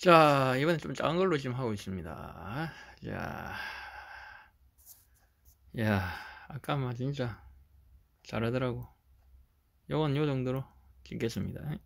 자, 이번엔 좀 작은 걸로 지금 하고 있습니다. 야, 야, 아까 만 진짜 잘하더라고. 요건 요 정도로 짓겠습니다